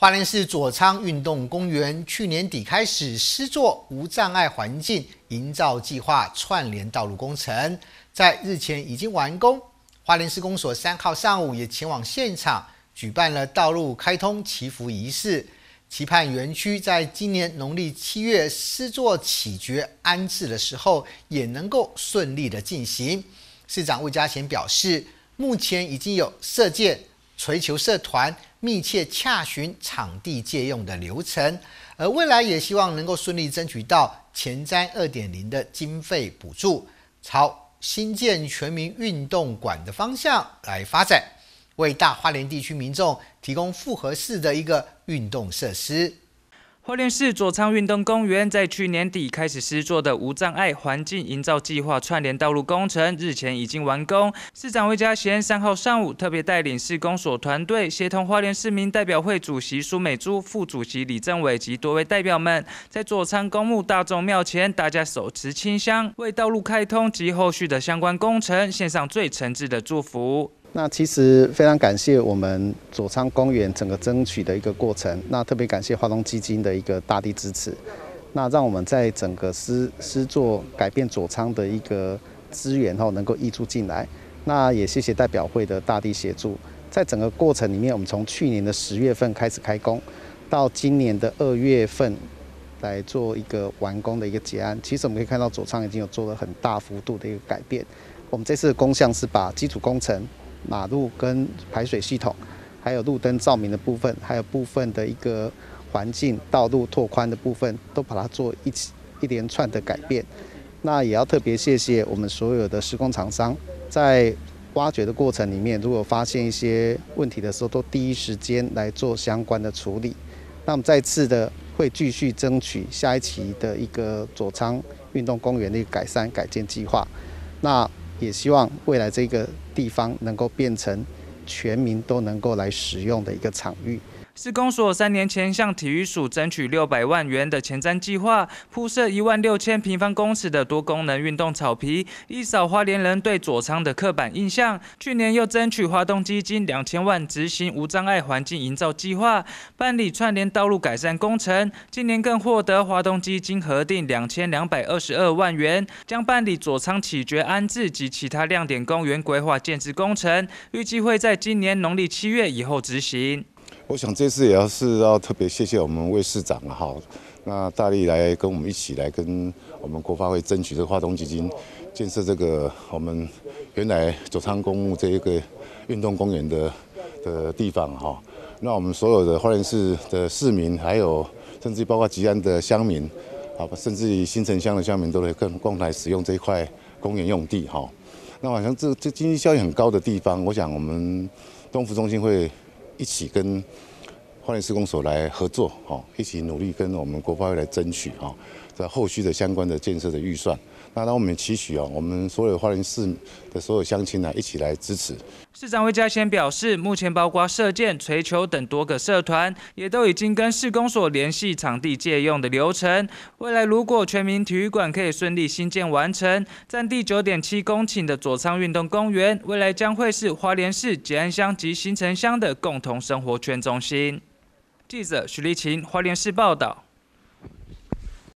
花莲市左仓运动公园去年底开始施作无障碍环境营造计划串联道路工程，在日前已经完工。花莲施工所三号上午也前往现场举办了道路开通祈福仪式，期盼园区在今年农历七月施作起绝安置的时候，也能够顺利的进行。市长魏家贤表示，目前已经有射箭。垂球社团密切洽询场地借用的流程，而未来也希望能够顺利争取到前瞻二点零的经费补助，朝新建全民运动馆的方向来发展，为大花莲地区民众提供复合式的一个运动设施。花莲市左仓运动公园在去年底开始施作的无障碍环境营造计划串联道路工程，日前已经完工。市长魏家贤三号上午特别带领市公所团队，协同花莲市民代表会主席苏美珠、副主席李政伟及多位代表们，在左仓公墓大众庙前，大家手持清香，为道路开通及后续的相关工程，献上最诚挚的祝福。那其实非常感谢我们左仓公园整个争取的一个过程，那特别感谢华东基金的一个大力支持，那让我们在整个施施作改变左仓的一个资源后，能够溢出进来。那也谢谢代表会的大力协助，在整个过程里面，我们从去年的十月份开始开工，到今年的二月份来做一个完工的一个结案。其实我们可以看到左仓已经有做了很大幅度的一个改变。我们这次的工项是把基础工程。马路跟排水系统，还有路灯照明的部分，还有部分的一个环境道路拓宽的部分，都把它做一，起一连串的改变。那也要特别谢谢我们所有的施工厂商，在挖掘的过程里面，如果发现一些问题的时候，都第一时间来做相关的处理。那我们再次的会继续争取下一期的一个左仓运动公园的改善改建计划。那。也希望未来这个地方能够变成全民都能够来使用的一个场域。施工所三年前向体育署争取六百万元的前瞻计划，铺设一万六千平方公尺的多功能运动草皮，一扫花莲人对左仓的刻板印象。去年又争取华东基金两千万执行无障碍环境营造计划，办理串联道路改善工程。今年更获得华东基金核定两千两百二十二万元，将办理左仓起绝安置及其他亮点公园规划建置工程，预计会在今年农历七月以后执行。我想这次也要是要特别谢谢我们魏市长哈，那大力来跟我们一起来跟我们国发会争取这个华东基金建设这个我们原来九昌公墓这一个运动公园的的地方哈。那我们所有的花园市的市民，还有甚至包括吉安的乡民，好，甚至于新城乡的乡民，都会跟过来使用这一块公园用地哈。那好像这这经济效益很高的地方，我想我们东湖中心会。一起跟花莲施工所来合作，哈，一起努力跟我们国发会来争取，哈。在后续的相关的建设的预算，那让我们期许啊，我们所有花莲市的所有乡亲呢，一起来支持。市长魏家贤表示，目前包括射箭、槌球等多个社团，也都已经跟市公所联系场地借用的流程。未来如果全民体育馆可以顺利新建完成，占地九点七公顷的左仓运动公园，未来将会是花莲市吉安乡及新城乡的共同生活圈中心。记者许立琴，花莲市报道。